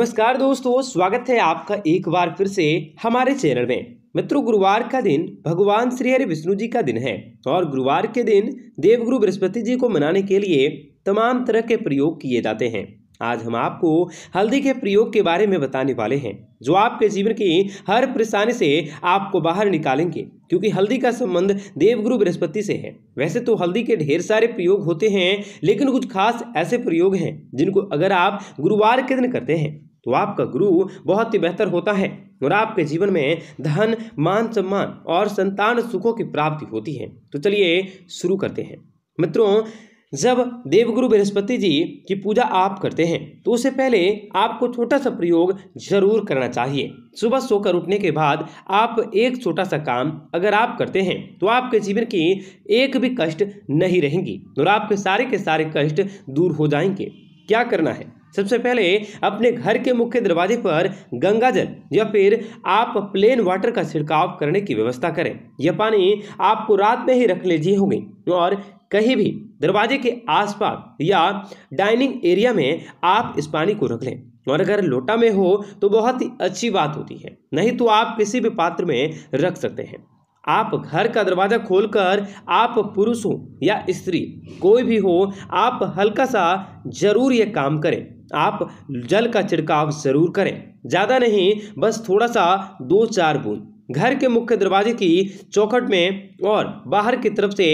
नमस्कार दोस्तों स्वागत है आपका एक बार फिर से हमारे चैनल में मित्रों गुरुवार का दिन भगवान श्री हरि विष्णु जी का दिन है और गुरुवार के दिन देवगुरु बृहस्पति जी को मनाने के लिए तमाम तरह के प्रयोग किए जाते हैं आज हम आपको हल्दी के प्रयोग के बारे में बताने वाले हैं जो आपके जीवन की हर परेशानी से आपको बाहर निकालेंगे क्योंकि हल्दी का संबंध देवगुरु बृहस्पति से है वैसे तो हल्दी के ढेर सारे प्रयोग होते हैं लेकिन कुछ खास ऐसे प्रयोग हैं जिनको अगर आप गुरुवार के दिन करते हैं तो आपका गुरु बहुत ही बेहतर होता है और आपके जीवन में धन मान सम्मान और संतान सुखों की प्राप्ति होती है तो चलिए शुरू करते हैं मित्रों जब देवगुरु बृहस्पति जी की पूजा आप करते हैं तो उससे पहले आपको छोटा सा प्रयोग जरूर करना चाहिए सुबह सोकर उठने के बाद आप एक छोटा सा काम अगर आप करते हैं तो आपके जीवन की एक भी कष्ट नहीं रहेंगी और आपके सारे के सारे कष्ट दूर हो जाएंगे क्या करना है सबसे पहले अपने घर के मुख्य दरवाजे पर गंगाजल या फिर आप प्लेन वाटर का छिड़काव करने की व्यवस्था करें यह पानी आपको रात में ही रख लीजिए होगी और कहीं भी दरवाजे के आसपास या डाइनिंग एरिया में आप इस पानी को रख लें और अगर लोटा में हो तो बहुत ही अच्छी बात होती है नहीं तो आप किसी भी पात्र में रख सकते हैं आप घर का दरवाज़ा खोलकर आप पुरुष हो या स्त्री कोई भी हो आप हल्का सा जरूर ये काम करें आप जल का छिड़काव ज़रूर करें ज़्यादा नहीं बस थोड़ा सा दो चार बूंद घर के मुख्य दरवाजे की चौखट में और बाहर की तरफ से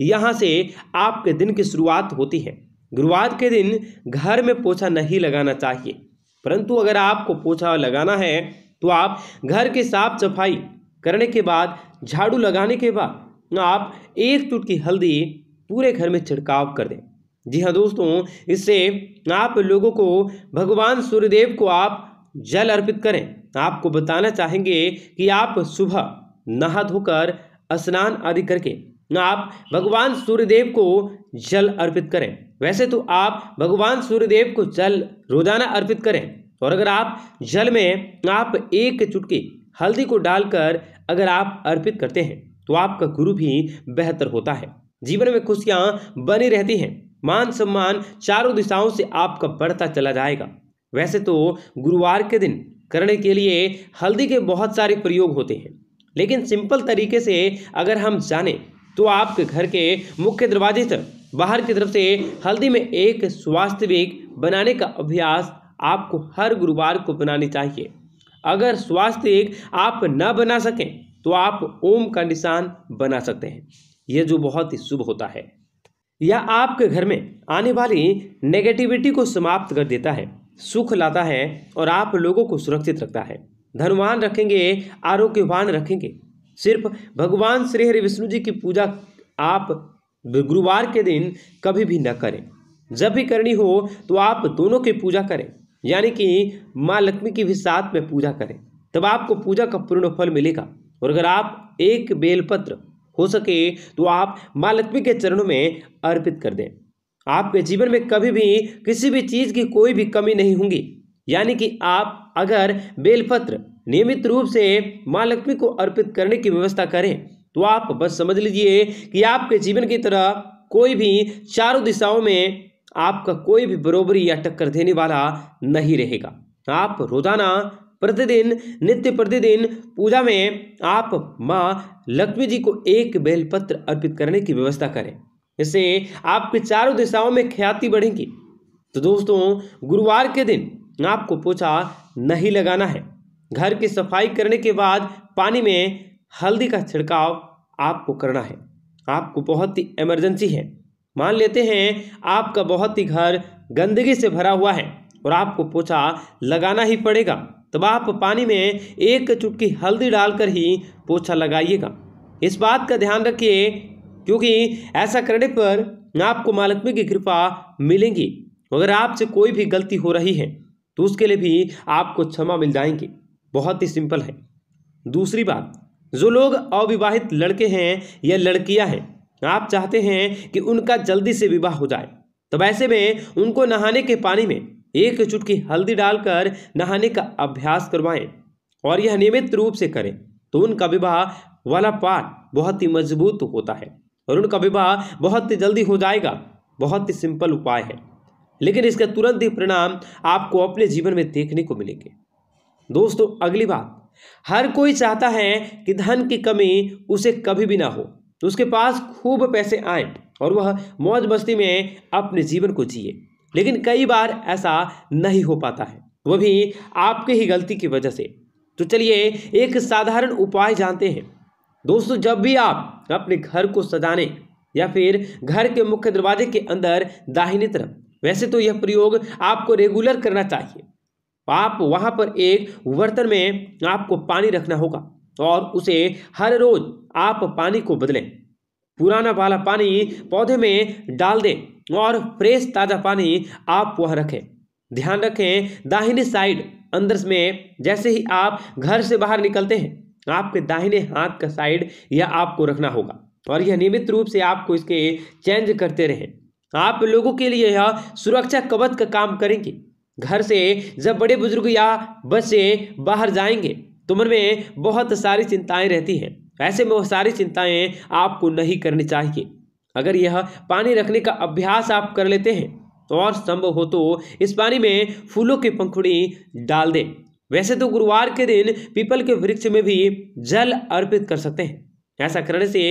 यहाँ से आपके दिन की शुरुआत होती है गुरुवार के दिन घर में पोछा नहीं लगाना चाहिए परंतु अगर आपको पोछा लगाना है तो आप घर की साफ सफाई करने के बाद झाड़ू लगाने के बाद आप एक चुटकी हल्दी पूरे घर में छिड़काव कर दें जी हाँ दोस्तों इससे आप लोगों को भगवान सूर्यदेव को आप जल अर्पित करें आपको बताना चाहेंगे कि आप सुबह नहा धोकर स्नान आदि करके आप भगवान सूर्यदेव को जल अर्पित करें वैसे तो आप भगवान सूर्यदेव को जल रोजाना अर्पित करें और अगर आप जल में आप एक चुटकी हल्दी को डालकर अगर आप अर्पित करते हैं तो आपका गुरु भी बेहतर होता है जीवन में खुशियाँ बनी रहती हैं मान सम्मान चारों दिशाओं से आपका बढ़ता चला जाएगा वैसे तो गुरुवार के दिन करने के लिए हल्दी के बहुत सारे प्रयोग होते हैं लेकिन सिंपल तरीके से अगर हम जाने तो आपके घर के मुख्य दरवाजे से बाहर की तरफ से हल्दी में एक स्वास्थ्यविक बनाने का अभ्यास आपको हर गुरुवार को बनानी चाहिए अगर स्वास्थ्यविक आप न बना सकें तो आप ओम का निशान बना सकते हैं यह जो बहुत ही शुभ होता है या आपके घर में आने वाली नेगेटिविटी को समाप्त कर देता है सुख लाता है और आप लोगों को सुरक्षित रखता है धनवान रखेंगे आरोग्यवान रखेंगे सिर्फ भगवान श्री हरि विष्णु जी की पूजा आप गुरुवार के दिन कभी भी न करें जब भी करनी हो तो आप दोनों की पूजा करें यानी कि माँ लक्ष्मी की भी साथ में पूजा करें तब आपको पूजा का पूर्ण फल मिलेगा और अगर आप एक बेलपत्र हो सके तो आप माँ लक्ष्मी के चरणों में अर्पित कर दें आपके जीवन में कभी भी किसी भी चीज़ की कोई भी कमी नहीं होगी यानी कि आप अगर बेलपत्र नियमित रूप से माँ लक्ष्मी को अर्पित करने की व्यवस्था करें तो आप बस समझ लीजिए कि आपके जीवन की तरह कोई भी चारों दिशाओं में आपका कोई भी बरोबरी या टक्कर देने वाला नहीं रहेगा आप रोजाना प्रतिदिन नित्य प्रतिदिन पूजा में आप माँ लक्ष्मी जी को एक बेलपत्र अर्पित करने की व्यवस्था करें इससे आपके चारों दिशाओं में ख्याति बढ़ेगी तो दोस्तों गुरुवार के दिन आपको पोछा नहीं लगाना है घर की सफाई करने के बाद पानी में हल्दी का छिड़काव आपको करना है आपको बहुत ही इमरजेंसी है मान लेते हैं आपका बहुत ही घर गंदगी से भरा हुआ है और आपको पोछा लगाना ही पड़ेगा तब आप पानी में एक चुटकी हल्दी डालकर ही पोछा लगाइएगा इस बात का ध्यान रखिए क्योंकि ऐसा करने पर आपको मालकमी की कृपा मिलेंगी अगर आपसे कोई भी गलती हो रही है तो उसके लिए भी आपको क्षमा मिल जाएंगी बहुत ही सिंपल है दूसरी बात जो लोग अविवाहित लड़के हैं या लड़कियां हैं आप चाहते हैं कि उनका जल्दी से विवाह हो जाए तब ऐसे में उनको नहाने के पानी में एक चुटकी हल्दी डालकर नहाने का अभ्यास करवाएं और यह नियमित रूप से करें तो उनका विवाह वाला पाठ बहुत ही मजबूत होता है और उनका विवाह बहुत ही जल्दी हो जाएगा बहुत ही सिंपल उपाय है लेकिन इसका तुरंत ही परिणाम आपको अपने जीवन में देखने को मिलेंगे दोस्तों अगली बात हर कोई चाहता है कि धन की कमी उसे कभी भी ना हो उसके पास खूब पैसे आए और वह मौज मस्ती में अपने जीवन को जिए लेकिन कई बार ऐसा नहीं हो पाता है वह भी आपके ही गलती की वजह से तो चलिए एक साधारण उपाय जानते हैं दोस्तों जब भी आप अपने घर को सजाने या फिर घर के मुख्य दरवाजे के अंदर दाहिनी तरफ वैसे तो यह प्रयोग आपको रेगुलर करना चाहिए आप वहाँ पर एक बर्तन में आपको पानी रखना होगा और उसे हर रोज आप पानी को बदलें पुराना वाला पानी पौधे में डाल दें और फ्रेश ताज़ा पानी आप वह रखें ध्यान रखें दाहिने साइड अंदर में जैसे ही आप घर से बाहर निकलते हैं आपके दाहिने हाथ का साइड यह आपको रखना होगा और यह नियमित रूप से आपको इसके चेंज करते रहें आप लोगों के लिए यह सुरक्षा कवच का काम करेंगे घर से जब बड़े बुजुर्ग या बच्चे बाहर जाएंगे तो मन में बहुत सारी चिंताएं रहती हैं ऐसे में वो सारी चिंताएं आपको नहीं करनी चाहिए अगर यह पानी रखने का अभ्यास आप कर लेते हैं तो और संभव हो तो इस पानी में फूलों की पंखुड़ी डाल दें वैसे तो गुरुवार के दिन पीपल के वृक्ष में भी जल अर्पित कर सकते हैं ऐसा करने से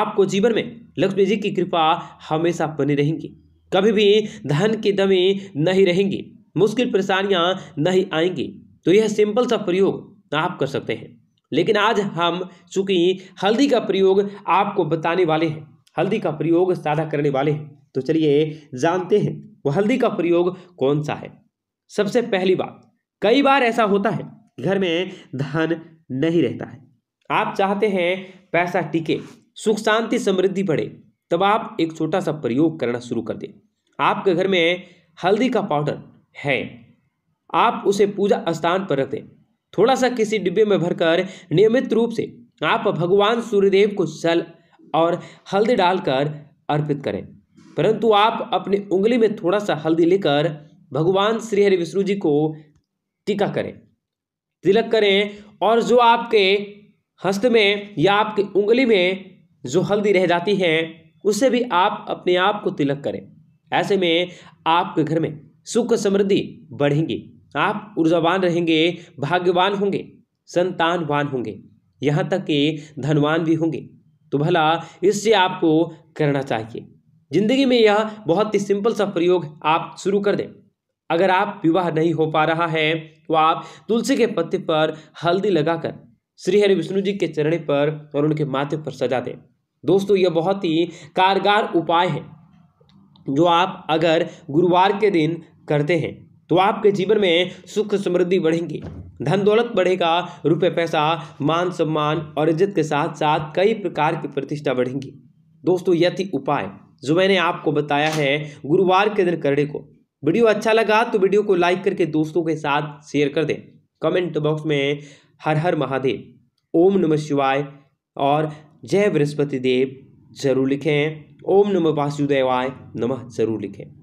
आपको जीवन में लक्ष्मी जी की कृपा हमेशा बनी रहेंगी कभी भी धन की दमी नहीं रहेंगी मुश्किल परेशानियां नहीं आएंगी तो यह सिंपल सा प्रयोग आप कर सकते हैं लेकिन आज हम चूंकि हल्दी का प्रयोग आपको बताने वाले हैं हल्दी का प्रयोग सादा करने वाले हैं तो चलिए जानते हैं वह हल्दी का प्रयोग कौन सा है सबसे पहली बात कई बार ऐसा होता है घर में धन नहीं रहता है आप चाहते हैं पैसा टिके सुख शांति समृद्धि बढ़े तब आप एक छोटा सा प्रयोग करना शुरू कर दें आपके घर में हल्दी का पाउडर है आप उसे पूजा स्थान पर रख दें थोड़ा सा किसी डिब्बे में भरकर नियमित रूप से आप भगवान सूर्यदेव को जल और हल्दी डालकर अर्पित करें परंतु आप अपनी उंगली में थोड़ा सा हल्दी लेकर भगवान श्री हरि विष्णु जी को टीका करें तिलक करें और जो आपके हस्त में या आपकी उंगली में जो हल्दी रह जाती है उसे भी आप अपने आप को तिलक करें ऐसे में आपके घर में सुख समृद्धि बढ़ेंगी आप ऊर्जावान रहेंगे भाग्यवान होंगे संतानवान होंगे यहाँ तक कि धनवान भी होंगे तो भला इससे आपको करना चाहिए जिंदगी में यह बहुत ही सिंपल सा प्रयोग आप शुरू कर दें अगर आप विवाह नहीं हो पा रहा है तो आप तुलसी के पत्ते पर हल्दी लगाकर श्री हरि विष्णु जी के चरण पर और उनके माथे पर सजा दें दोस्तों यह बहुत ही कारगर उपाय है जो आप अगर गुरुवार के दिन करते हैं तो आपके जीवन में सुख समृद्धि बढ़ेंगी धन दौलत बढ़ेगा रुपये पैसा मान सम्मान और इज्जत के साथ साथ कई प्रकार की प्रतिष्ठा बढ़ेंगी दोस्तों यह थी उपाय जो मैंने आपको बताया है गुरुवार के दिन करने को वीडियो अच्छा लगा तो वीडियो को लाइक करके दोस्तों के साथ शेयर कर दें कमेंट बॉक्स में हर हर महादेव ओम नमः शिवाय और जय बृहस्पति देव जरूर लिखें ओम नमः वासुदेवाय नमः जरूर लिखें